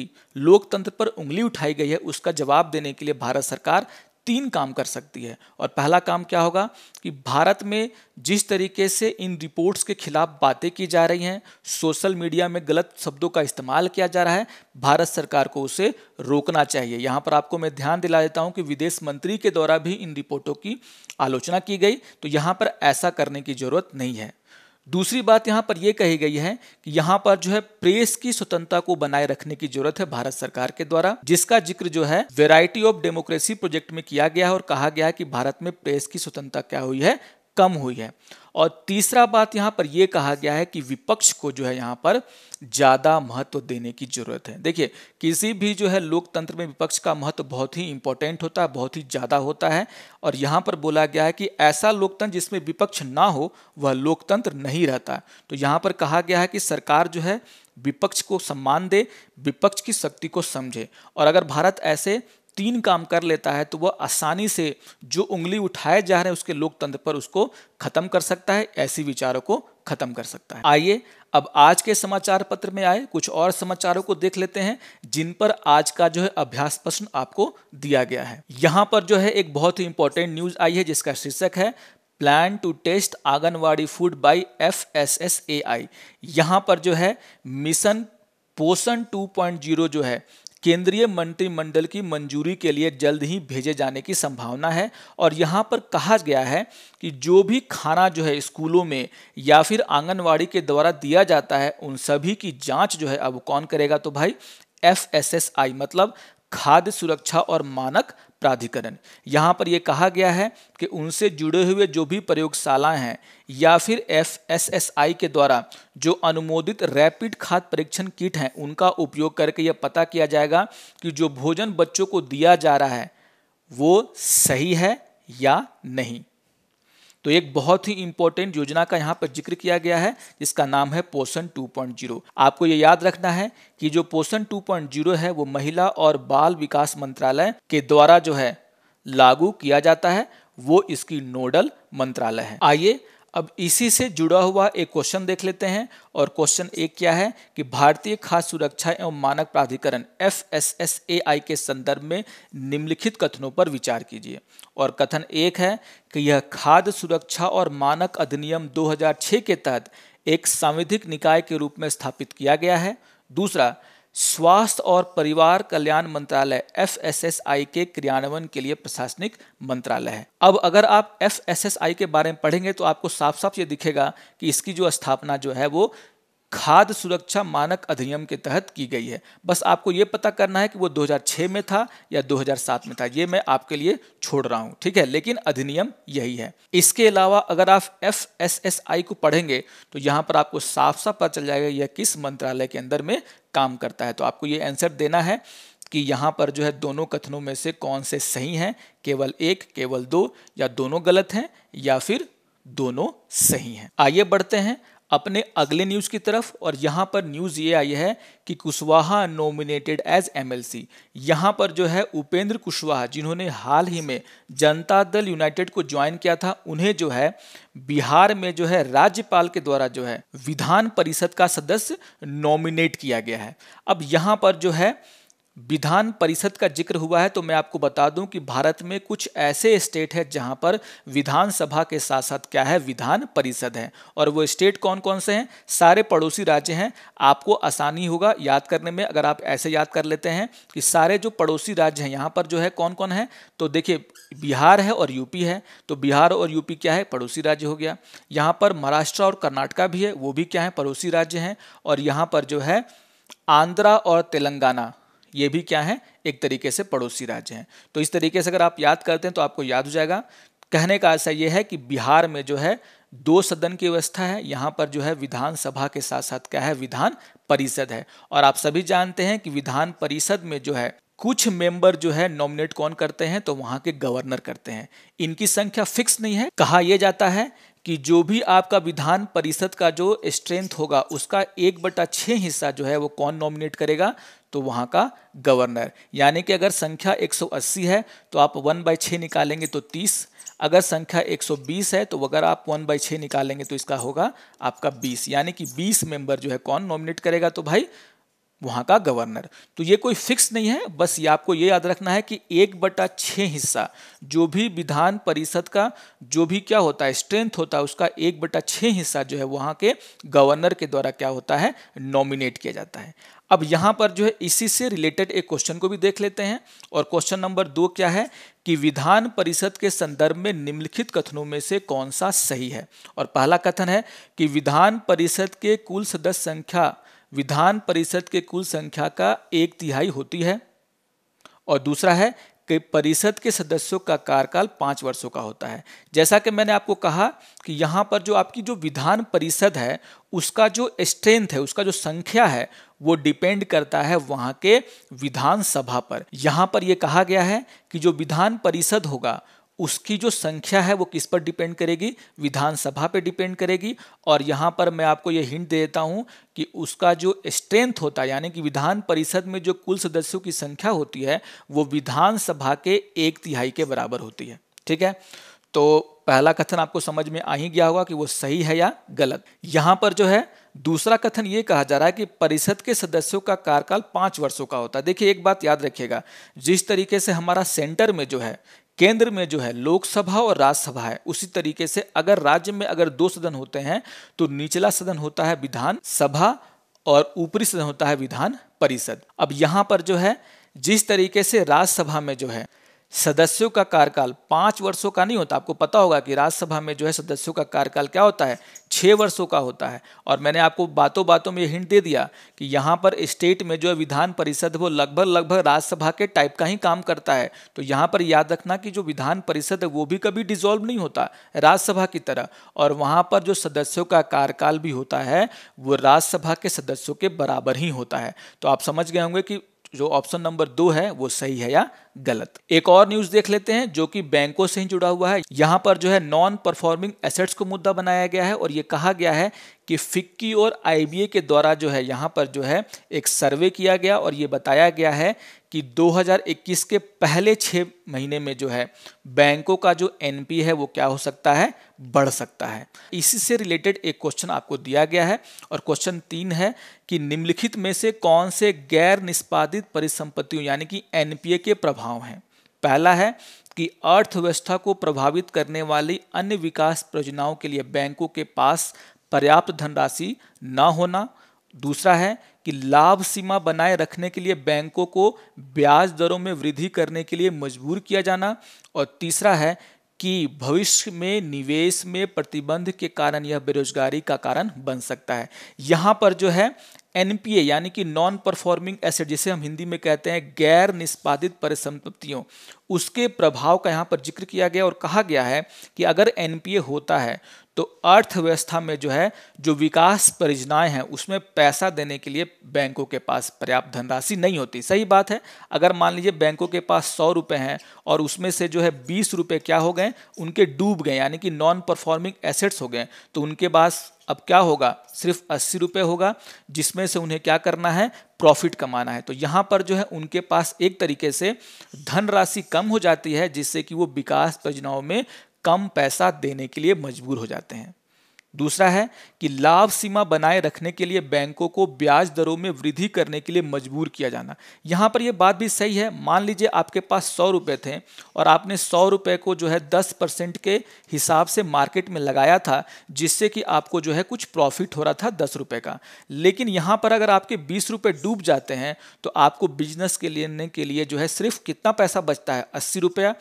लोकतंत्र पर उंगली उठाई गई है उसका जवाब देने के लिए भारत सरकार तीन काम कर सकती है और पहला काम क्या होगा कि भारत में जिस तरीके से इन रिपोर्ट्स के खिलाफ बातें की जा रही हैं सोशल मीडिया में गलत शब्दों का इस्तेमाल किया जा रहा है भारत सरकार को उसे रोकना चाहिए यहाँ पर आपको मैं ध्यान दिला देता हूँ कि विदेश मंत्री के द्वारा भी इन रिपोर्टों की आलोचना की गई तो यहाँ पर ऐसा करने की ज़रूरत नहीं है दूसरी बात यहां पर यह कही गई है कि यहां पर जो है प्रेस की स्वतंत्रता को बनाए रखने की जरूरत है भारत सरकार के द्वारा जिसका जिक्र जो है वेराइटी ऑफ डेमोक्रेसी प्रोजेक्ट में किया गया है और कहा गया है कि भारत में प्रेस की स्वतंत्रता क्या हुई है कम हुई है और तीसरा बात यहाँ पर यह कहा गया है कि विपक्ष को जो है यहाँ पर ज़्यादा महत्व देने की ज़रूरत है देखिए किसी भी जो है लोकतंत्र में विपक्ष का महत्व बहुत ही इंपॉर्टेंट होता है बहुत ही ज़्यादा होता है और यहाँ पर बोला गया है कि ऐसा लोकतंत्र जिसमें विपक्ष ना हो वह लोकतंत्र नहीं रहता तो यहाँ पर कहा गया है कि सरकार जो है विपक्ष को सम्मान दे विपक्ष की शक्ति को समझे और अगर भारत ऐसे तीन काम कर लेता है तो वह आसानी से जो उंगली उठाए जा रहे हैं उसके लोकतंत्र पर उसको खत्म कर सकता है ऐसी विचारों को खत्म कर सकता है आइए अब आज के समाचार पत्र में आए कुछ और समाचारों को देख लेते हैं जिन पर आज का जो है अभ्यास प्रश्न आपको दिया गया है यहां पर जो है एक बहुत ही इंपॉर्टेंट न्यूज आई है जिसका शीर्षक है plan to test anganwadi food by F S S A I यहां पर जो है मिशन पोषण 2.0 जो है केंद्रीय मंत्रिमंडल की मंजूरी के लिए जल्द ही भेजे जाने की संभावना है और यहाँ पर कहा गया है कि जो भी खाना जो है स्कूलों में या फिर आंगनवाड़ी के द्वारा दिया जाता है उन सभी की जांच जो है अब कौन करेगा तो भाई एफ मतलब खाद्य सुरक्षा और मानक प्राधिकरण यहाँ पर यह कहा गया है कि उनसे जुड़े हुए जो भी प्रयोगशालाएं हैं या फिर आई के द्वारा जो अनुमोदित रैपिड खाद्य परीक्षण किट हैं उनका उपयोग करके यह पता किया जाएगा कि जो भोजन बच्चों को दिया जा रहा है वो सही है या नहीं तो एक बहुत ही इंपॉर्टेंट योजना का यहाँ पर जिक्र किया गया है जिसका नाम है पोषण 2.0 आपको ये याद रखना है कि जो पोषण 2.0 है वो महिला और बाल विकास मंत्रालय के द्वारा जो है लागू किया जाता है वो इसकी नोडल मंत्रालय है आइए अब इसी से जुड़ा हुआ एक क्वेश्चन देख लेते हैं और क्वेश्चन एक क्या है कि भारतीय खाद्य सुरक्षा एवं मानक प्राधिकरण F S S A I के संदर्भ में निम्नलिखित कथनों पर विचार कीजिए और कथन एक है कि यह खाद्य सुरक्षा और मानक अधिनियम 2006 के तहत एक सांविधिक निकाय के रूप में स्थापित किया गया है दूसरा स्वास्थ्य और परिवार कल्याण मंत्रालय एफ एस एस आई के क्रियान्वयन के लिए प्रशासनिक मंत्रालय है अब अगर आप एफ एस एस आई के बारे में पढ़ेंगे तो आपको साफ साफ ये दिखेगा कि इसकी जो स्थापना जो है वो खाद्य सुरक्षा मानक अधिनियम के तहत की गई है बस आपको ये पता करना है कि वो 2006 में था या 2007 में था ये मैं आपके लिए छोड़ रहा हूँ ठीक है लेकिन अधिनियम यही है इसके अलावा अगर आप एफ एस एस आई को पढ़ेंगे तो यहाँ पर आपको साफ साफ पता चल जाएगा यह किस मंत्रालय के अंदर में काम करता है तो आपको ये आंसर देना है कि यहाँ पर जो है दोनों कथनों में से कौन से सही हैं केवल एक केवल दो या दोनों गलत हैं या फिर दोनों सही हैं आइए बढ़ते हैं अपने अगले न्यूज़ की तरफ और यहाँ पर न्यूज़ ये आई है कि कुशवाहा नॉमिनेटेड एज एमएलसी यहाँ पर जो है उपेंद्र कुशवाहा जिन्होंने हाल ही में जनता दल यूनाइटेड को ज्वाइन किया था उन्हें जो है बिहार में जो है राज्यपाल के द्वारा जो है विधान परिषद का सदस्य नॉमिनेट किया गया है अब यहाँ पर जो है विधान परिषद का जिक्र हुआ है तो मैं आपको बता दूं कि भारत में कुछ ऐसे स्टेट है जहां पर विधानसभा के साथ साथ क्या है विधान परिषद है और वो स्टेट कौन कौन से हैं सारे पड़ोसी राज्य हैं आपको आसानी होगा याद करने में अगर आप ऐसे याद कर लेते हैं कि सारे जो पड़ोसी राज्य हैं यहाँ पर जो है कौन कौन है तो देखिए बिहार है और यूपी है तो बिहार और यूपी क्या है पड़ोसी राज्य हो गया यहाँ पर महाराष्ट्र और कर्नाटका भी है वो भी क्या है पड़ोसी राज्य हैं और यहाँ पर जो है आंध्रा और तेलंगाना ये भी क्या है एक तरीके से पड़ोसी राज्य हैं तो इस तरीके से अगर आप याद करते हैं तो आपको याद हो जाएगा कहने का आशा ये है कि बिहार में जो है दो सदन की व्यवस्था है यहाँ पर जो है विधानसभा के साथ साथ क्या है विधान परिषद है और आप सभी जानते हैं कि विधान परिषद में जो है कुछ मेंबर जो है नॉमिनेट कौन करते हैं तो वहां के गवर्नर करते हैं इनकी संख्या फिक्स नहीं है कहा यह जाता है कि जो भी आपका विधान परिषद का जो स्ट्रेंथ होगा उसका एक बटा छः हिस्सा जो है वो कौन नॉमिनेट करेगा तो वहाँ का गवर्नर यानी कि अगर संख्या 180 है तो आप वन बाई छः निकालेंगे तो 30 अगर संख्या 120 है तो अगर आप वन बाई छः निकालेंगे तो इसका होगा आपका 20 यानी कि 20 मेंबर जो है कौन नॉमिनेट करेगा तो भाई वहाँ का गवर्नर तो ये कोई फिक्स नहीं है बस ये आपको ये याद रखना है कि एक बटा छः हिस्सा जो भी विधान परिषद का जो भी क्या होता है स्ट्रेंथ होता है उसका एक बटा छः हिस्सा जो है वहाँ के गवर्नर के द्वारा क्या होता है नॉमिनेट किया जाता है अब यहाँ पर जो है इसी से रिलेटेड एक क्वेश्चन को भी देख लेते हैं और क्वेश्चन नंबर दो क्या है कि विधान परिषद के संदर्भ में निम्नलिखित कथनों में से कौन सा सही है और पहला कथन है कि विधान परिषद के कुल सदस्य संख्या विधान परिषद के कुल संख्या का एक तिहाई होती है और दूसरा है कि परिषद के सदस्यों का कार्यकाल पाँच वर्षों का होता है जैसा कि मैंने आपको कहा कि यहाँ पर जो आपकी जो विधान परिषद है उसका जो स्ट्रेंथ है उसका जो संख्या है वो डिपेंड करता है वहाँ के विधानसभा पर यहाँ पर यह कहा गया है कि जो विधान परिषद होगा उसकी जो संख्या है वो किस पर डिपेंड करेगी विधानसभा पे डिपेंड करेगी और यहाँ पर मैं आपको ये हिंट दे देता हूँ कि उसका जो स्ट्रेंथ होता है यानी कि विधान परिषद में जो कुल सदस्यों की संख्या होती है वो विधानसभा के एक तिहाई के बराबर होती है ठीक है तो पहला कथन आपको समझ में आ ही गया होगा कि वो सही है या गलत यहाँ पर जो है दूसरा कथन ये कहा जा रहा है कि परिषद के सदस्यों का कार्यकाल पाँच वर्षों का होता है देखिए एक बात याद रखिएगा जिस तरीके से हमारा सेंटर में जो है केंद्र में जो है लोकसभा और राज्यसभा है उसी तरीके से अगर राज्य में अगर दो सदन होते हैं तो निचला सदन होता है विधान सभा और ऊपरी सदन होता है विधान परिषद अब यहां पर जो है जिस तरीके से राज्यसभा में जो है सदस्यों का कार्यकाल पांच वर्षों का नहीं होता आपको पता होगा कि राज्यसभा में जो है सदस्यों का कार्यकाल क्या होता है छः वर्षों का होता है और मैंने आपको बातों बातों में हिंट दे दिया कि यहाँ पर स्टेट में जो है विधान परिषद वो लगभग लगभग राज्यसभा के टाइप का ही काम करता है तो यहाँ पर याद रखना कि जो विधान परिषद है वो भी कभी डिजोल्व नहीं होता राज्यसभा की तरह और वहाँ पर जो सदस्यों का कार्यकाल भी होता है वो राज्यसभा के सदस्यों के बराबर ही होता है तो आप समझ गए होंगे कि जो ऑप्शन नंबर दो है वो सही है या गलत एक और न्यूज देख लेते हैं जो कि बैंकों से ही जुड़ा हुआ है यहां पर जो है नॉन परफॉर्मिंग एसेट्स को मुद्दा बनाया गया है और यह कहा गया है कि फिक्की और आईबीए के द्वारा जो है यहां पर जो है एक सर्वे किया गया और यह बताया गया है कि 2021 के पहले छह महीने में जो है बैंकों का जो एनपी है वो क्या हो सकता है बढ़ सकता है इसी से रिलेटेड एक क्वेश्चन आपको दिया गया है और क्वेश्चन तीन है कि निम्नलिखित में से कौन से गैर निष्पादित परिसंपत्तियों यानी कि एनपीए के प्रभाव प्रभाव हैं पहला है कि अर्थव्यवस्था को प्रभावित करने वाली अन्य विकास परियोजनाओं के लिए बैंकों के पास पर्याप्त धनराशि न होना दूसरा है कि लाभ सीमा बनाए रखने के लिए बैंकों को ब्याज दरों में वृद्धि करने के लिए मजबूर किया जाना और तीसरा है कि भविष्य में निवेश में प्रतिबंध के कारण यह बेरोजगारी का कारण बन सकता है यहाँ पर जो है एनपीए यानी कि नॉन परफॉर्मिंग एसेट जिसे हम हिंदी में कहते हैं गैर निष्पादित परिसंपत्तियों उसके प्रभाव का यहाँ पर जिक्र किया गया और कहा गया है कि अगर एनपीए होता है तो अर्थव्यवस्था में जो है जो विकास परियोजनाएं हैं उसमें पैसा देने के लिए बैंकों के पास पर्याप्त धनराशि नहीं होती सही बात है अगर मान लीजिए बैंकों के पास सौ रुपये हैं और उसमें से जो है बीस रुपये क्या हो गए उनके डूब गए यानी कि नॉन परफॉर्मिंग एसेट्स हो गए तो उनके पास अब क्या होगा सिर्फ अस्सी रुपये होगा जिसमें से उन्हें क्या करना है प्रॉफिट कमाना है तो यहाँ पर जो है उनके पास एक तरीके से धनराशि कम हो जाती है जिससे कि वो विकास योजनाओं में कम पैसा देने के लिए मजबूर हो जाते हैं दूसरा है कि लाभ सीमा बनाए रखने के लिए बैंकों को ब्याज दरों में वृद्धि करने के लिए मजबूर किया जाना यहाँ पर यह बात भी सही है मान लीजिए आपके पास सौ रुपये थे और आपने सौ रुपये को जो है दस परसेंट के हिसाब से मार्केट में लगाया था जिससे कि आपको जो है कुछ प्रॉफिट हो रहा था दस रुपये का लेकिन यहाँ पर अगर आपके बीस रुपये डूब जाते हैं तो आपको बिजनेस के लेने के लिए जो है सिर्फ कितना पैसा बचता है अस्सी रुपया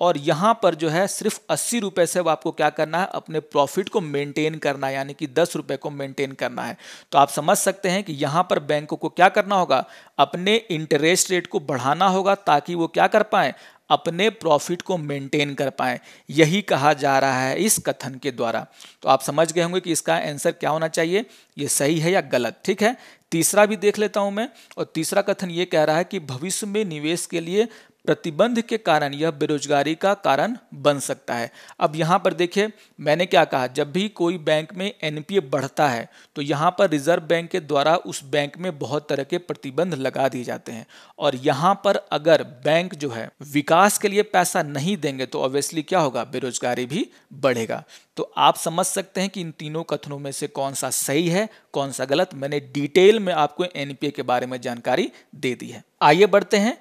और यहाँ पर जो है सिर्फ अस्सी रुपए से वो आपको क्या करना है अपने प्रॉफिट को मेंटेन करना है यानी कि दस रुपये को मेंटेन करना है तो आप समझ सकते हैं कि यहाँ पर बैंकों को क्या करना होगा अपने इंटरेस्ट रेट को बढ़ाना होगा ताकि वो क्या कर पाए अपने प्रॉफिट को मेंटेन कर पाए यही कहा जा रहा है इस कथन के द्वारा तो आप समझ गए होंगे कि इसका आंसर क्या होना चाहिए ये सही है या गलत ठीक है तीसरा भी देख लेता हूं मैं और तीसरा कथन ये कह रहा है कि भविष्य में निवेश के लिए प्रतिबंध के कारण यह बेरोजगारी का कारण बन सकता है अब यहाँ पर देखिए मैंने क्या कहा जब भी कोई बैंक में एनपीए बढ़ता है तो यहाँ पर रिजर्व बैंक के द्वारा उस बैंक में बहुत तरह के प्रतिबंध लगा दिए जाते हैं और यहाँ पर अगर बैंक जो है विकास के लिए पैसा नहीं देंगे तो ऑब्वियसली क्या होगा बेरोजगारी भी बढ़ेगा तो आप समझ सकते हैं कि इन तीनों कथनों में से कौन सा सही है कौन सा गलत मैंने डिटेल में आपको एनपीए के बारे में जानकारी दे दी है आइए बढ़ते हैं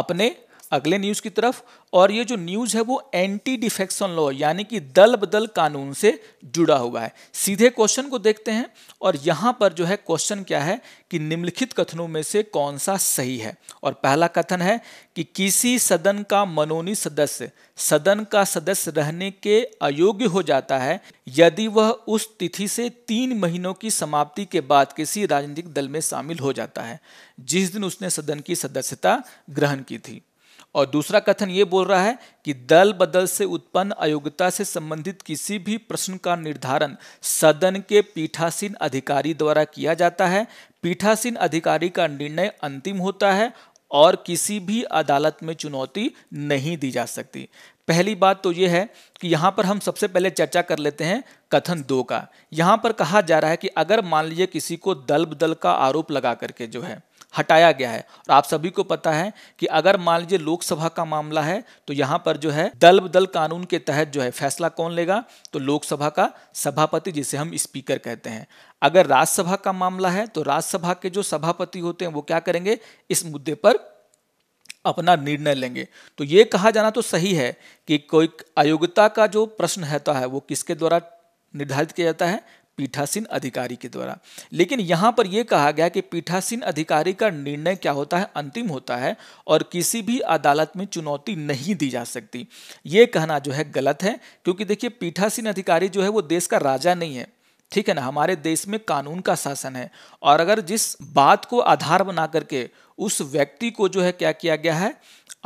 अपने अगले न्यूज़ की तरफ और ये जो न्यूज़ है वो एंटी डिफेक्शन लॉ यानी कि दल बदल कानून से जुड़ा हुआ है सीधे क्वेश्चन को देखते हैं और यहां पर जो है क्वेश्चन क्या है कि निम्नलिखित कथनों में से कौन सा सही है और पहला कथन है कि किसी सदन का मनोनी सदस्य सदन का सदस्य रहने के अयोग्य हो जाता है यदि वह उस तिथि से तीन महीनों की समाप्ति के बाद किसी राजनीतिक दल में शामिल हो जाता है जिस दिन उसने सदन की सदस्यता ग्रहण की थी और दूसरा कथन ये बोल रहा है कि दल बदल से उत्पन्न अयोग्यता से संबंधित किसी भी प्रश्न का निर्धारण सदन के पीठासीन अधिकारी द्वारा किया जाता है पीठासीन अधिकारी का निर्णय अंतिम होता है और किसी भी अदालत में चुनौती नहीं दी जा सकती पहली बात तो ये है कि यहाँ पर हम सबसे पहले चर्चा कर लेते हैं कथन दो का यहाँ पर कहा जा रहा है कि अगर मान लीजिए किसी को दल बदल का आरोप लगा करके जो है हटाया गया है और आप सभी को पता है कि अगर मान लीजिए लोकसभा का मामला है तो यहाँ पर जो है दल बदल कानून के तहत जो है फैसला कौन लेगा तो लोकसभा का सभापति जिसे हम स्पीकर कहते हैं अगर राज्यसभा का मामला है तो राज्यसभा के जो सभापति होते हैं वो क्या करेंगे इस मुद्दे पर अपना निर्णय लेंगे तो ये कहा जाना तो सही है कि कोई अयोग्यता का जो प्रश्न रहता है वो किसके द्वारा निर्धारित किया जाता है पीठासीन अधिकारी के द्वारा लेकिन यहाँ पर यह कहा गया कि पीठासीन अधिकारी का निर्णय क्या होता है अंतिम होता है और किसी भी अदालत में चुनौती नहीं दी जा सकती ये कहना जो है गलत है क्योंकि देखिए पीठासीन अधिकारी जो है वो देश का राजा नहीं है ठीक है ना हमारे देश में कानून का शासन है और अगर जिस बात को आधार बना करके उस व्यक्ति को जो है क्या किया गया है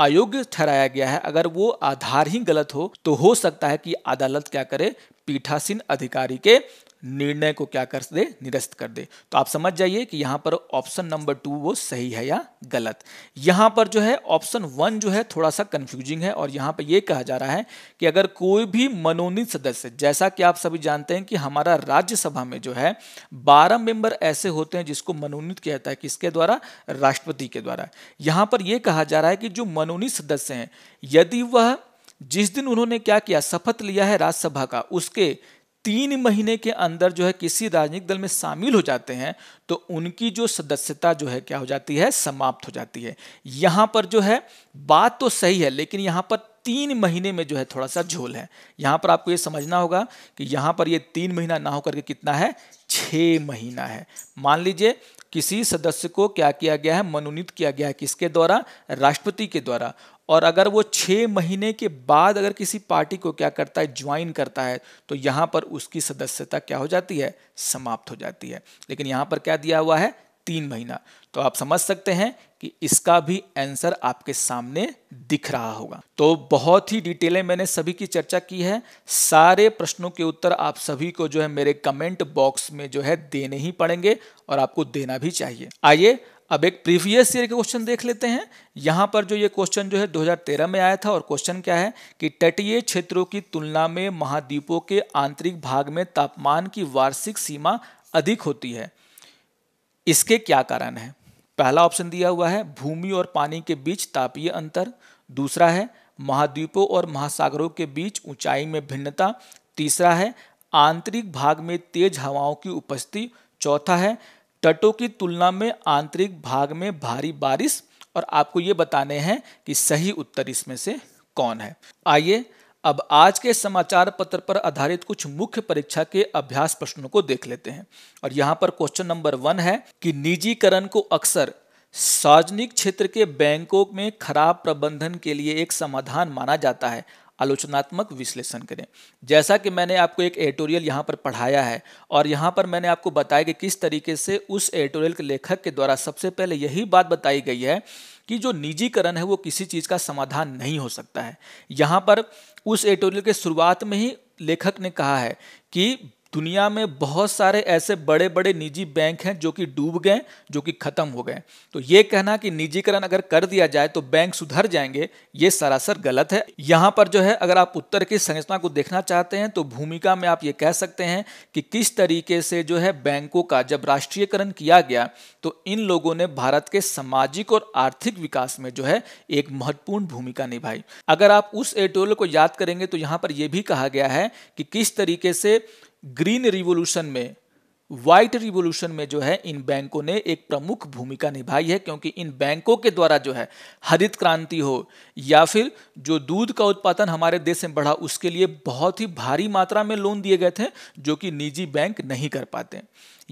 अयोग्य ठहराया गया है अगर वो आधार ही गलत हो तो हो सकता है कि अदालत क्या करे पीठासीन अधिकारी के निर्णय को क्या कर दे निरस्त कर दे तो आप समझ जाइए कि यहां पर ऑप्शन नंबर टू वो सही है या गलत यहां पर जो है ऑप्शन वन जो है थोड़ा सा कंफ्यूजिंग है और यहां पर यह कहा जा रहा है कि अगर कोई भी मनोनीत सदस्य जैसा कि आप सभी जानते हैं कि हमारा राज्यसभा में जो है बारह मेंबर ऐसे होते हैं जिसको मनोनीत किया जाता है किसके द्वारा राष्ट्रपति के द्वारा यहां पर यह कहा जा रहा है कि जो मनोनीत सदस्य हैं यदि वह जिस दिन उन्होंने क्या किया शपथ लिया है राज्यसभा का उसके तीन महीने के अंदर जो है किसी राजनीतिक दल में शामिल हो जाते हैं तो उनकी जो सदस्यता जो है क्या हो जाती है समाप्त हो जाती है यहां पर जो है बात तो सही है लेकिन यहां पर तीन महीने में जो है थोड़ा सा झोल है यहां पर आपको यह समझना होगा कि यहां पर यह तीन महीना ना होकर के कितना है छह महीना है मान लीजिए किसी सदस्य को क्या किया गया है मनोनीत किया गया है किसके द्वारा राष्ट्रपति के द्वारा और अगर वो छः महीने के बाद अगर किसी पार्टी को क्या करता है ज्वाइन करता है तो यहाँ पर उसकी सदस्यता क्या हो जाती है समाप्त हो जाती है लेकिन यहाँ पर क्या दिया हुआ है तीन महीना तो आप समझ सकते हैं कि इसका भी आंसर आपके सामने दिख रहा होगा तो बहुत ही डिटेलें मैंने सभी की चर्चा की है सारे प्रश्नों के उत्तर आप सभी को जो है मेरे कमेंट बॉक्स में जो है देने ही पड़ेंगे और आपको देना भी चाहिए आइए अब एक प्रीवियस ईयर के क्वेश्चन देख लेते हैं यहां पर जो ये क्वेश्चन जो है 2013 में आया था और क्वेश्चन क्या है कि तटीय क्षेत्रों की तुलना में महाद्वीपों के आंतरिक भाग में तापमान की वार्षिक सीमा अधिक होती है इसके क्या कारण है पहला ऑप्शन दिया हुआ है भूमि और पानी के बीच तापीय अंतर दूसरा है महाद्वीपों और महासागरों के बीच ऊंचाई में भिन्नता तीसरा है आंतरिक भाग में तेज हवाओं की उपस्थिति चौथा है तटों की तुलना में आंतरिक भाग में भारी बारिश और आपको ये बताने हैं कि सही उत्तर इसमें से कौन है आइए अब आज के समाचार पत्र पर आधारित कुछ मुख्य परीक्षा के अभ्यास प्रश्नों को देख लेते हैं और यहाँ पर क्वेश्चन नंबर वन है कि निजीकरण को अक्सर सार्वजनिक क्षेत्र के बैंकों में खराब प्रबंधन के लिए एक समाधान माना जाता है आलोचनात्मक विश्लेषण करें जैसा कि मैंने आपको एक एडिटोरियल यहाँ पर पढ़ाया है और यहाँ पर मैंने आपको बताया कि किस तरीके से उस एडिटोरियल के लेखक के द्वारा सबसे पहले यही बात बताई गई है कि जो निजीकरण है वो किसी चीज़ का समाधान नहीं हो सकता है यहाँ पर उस एडिटोरियल के शुरुआत में ही लेखक ने कहा है कि दुनिया में बहुत सारे ऐसे बड़े बड़े निजी बैंक हैं जो कि डूब गए जो कि खत्म हो गए तो ये कहना कि निजीकरण अगर कर दिया जाए तो बैंक सुधर जाएंगे ये सरासर गलत है यहां पर जो है अगर आप उत्तर की संरचना को देखना चाहते हैं तो भूमिका में आप ये कह सकते हैं कि किस तरीके से जो है बैंकों का जब राष्ट्रीयकरण किया गया तो इन लोगों ने भारत के सामाजिक और आर्थिक विकास में जो है एक महत्वपूर्ण भूमिका निभाई अगर आप उस एटोल को याद करेंगे तो यहां पर यह भी कहा गया है कि किस तरीके से ग्रीन रिवोल्यूशन में व्हाइट रिवोल्यूशन में जो है इन बैंकों ने एक प्रमुख भूमिका निभाई है क्योंकि इन बैंकों के द्वारा जो है हरित क्रांति हो या फिर जो दूध का उत्पादन हमारे देश में बढ़ा उसके लिए बहुत ही भारी मात्रा में लोन दिए गए थे जो कि निजी बैंक नहीं कर पाते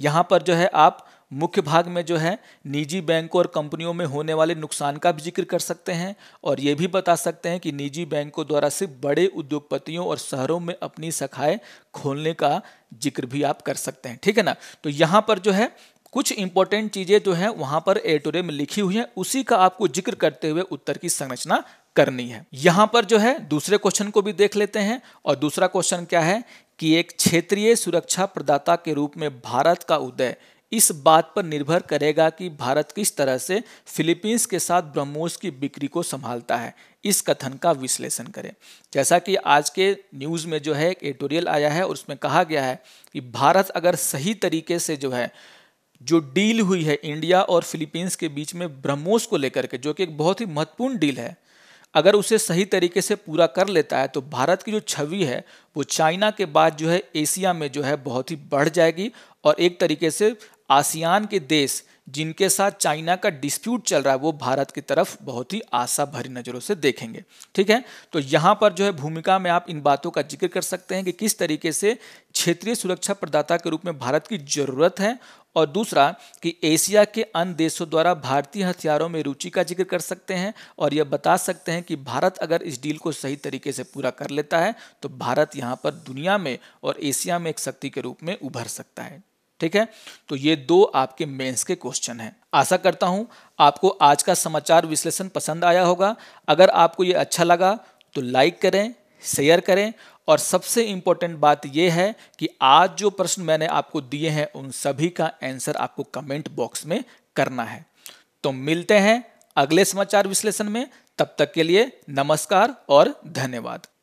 यहाँ पर जो है आप मुख्य भाग में जो है निजी बैंकों और कंपनियों में होने वाले नुकसान का भी जिक्र कर सकते हैं और ये भी बता सकते हैं कि निजी बैंकों द्वारा सिर्फ बड़े उद्योगपतियों और शहरों में अपनी शाखाएं खोलने का जिक्र भी आप कर सकते हैं ठीक है ना तो यहाँ पर जो है कुछ इंपॉर्टेंट चीज़ें जो है वहाँ पर एटोरे में लिखी हुई हैं उसी का आपको जिक्र करते हुए उत्तर की संरचना करनी है यहाँ पर जो है दूसरे क्वेश्चन को भी देख लेते हैं और दूसरा क्वेश्चन क्या है कि एक क्षेत्रीय सुरक्षा प्रदाता के रूप में भारत का उदय इस बात पर निर्भर करेगा कि भारत किस तरह से फिलीपींस के साथ ब्रह्मोस की बिक्री को संभालता है इस कथन का विश्लेषण करें जैसा कि आज के न्यूज़ में जो है एक एडिटोरियल आया है और उसमें कहा गया है कि भारत अगर सही तरीके से जो है जो डील हुई है इंडिया और फिलीपींस के बीच में ब्रह्मोस को लेकर के जो कि एक बहुत ही महत्वपूर्ण डील है अगर उसे सही तरीके से पूरा कर लेता है तो भारत की जो छवि है वो चाइना के बाद जो है एशिया में जो है बहुत ही बढ़ जाएगी और एक तरीके से आसियान के देश जिनके साथ चाइना का डिस्प्यूट चल रहा है वो भारत की तरफ बहुत ही आशा भरी नज़रों से देखेंगे ठीक है तो यहाँ पर जो है भूमिका में आप इन बातों का जिक्र कर सकते हैं कि किस तरीके से क्षेत्रीय सुरक्षा प्रदाता के रूप में भारत की ज़रूरत है और दूसरा कि एशिया के अन्य देशों द्वारा भारतीय हथियारों में रुचि का जिक्र कर सकते हैं और यह बता सकते हैं कि भारत अगर इस डील को सही तरीके से पूरा कर लेता है तो भारत यहाँ पर दुनिया में और एशिया में एक शक्ति के रूप में उभर सकता है ठीक है तो ये दो आपके मेंस के क्वेश्चन हैं आशा करता हूं आपको आज का समाचार विश्लेषण पसंद आया होगा अगर आपको ये अच्छा लगा तो लाइक करें शेयर करें और सबसे इम्पोर्टेंट बात यह है कि आज जो प्रश्न मैंने आपको दिए हैं उन सभी का आंसर आपको कमेंट बॉक्स में करना है तो मिलते हैं अगले समाचार विश्लेषण में तब तक के लिए नमस्कार और धन्यवाद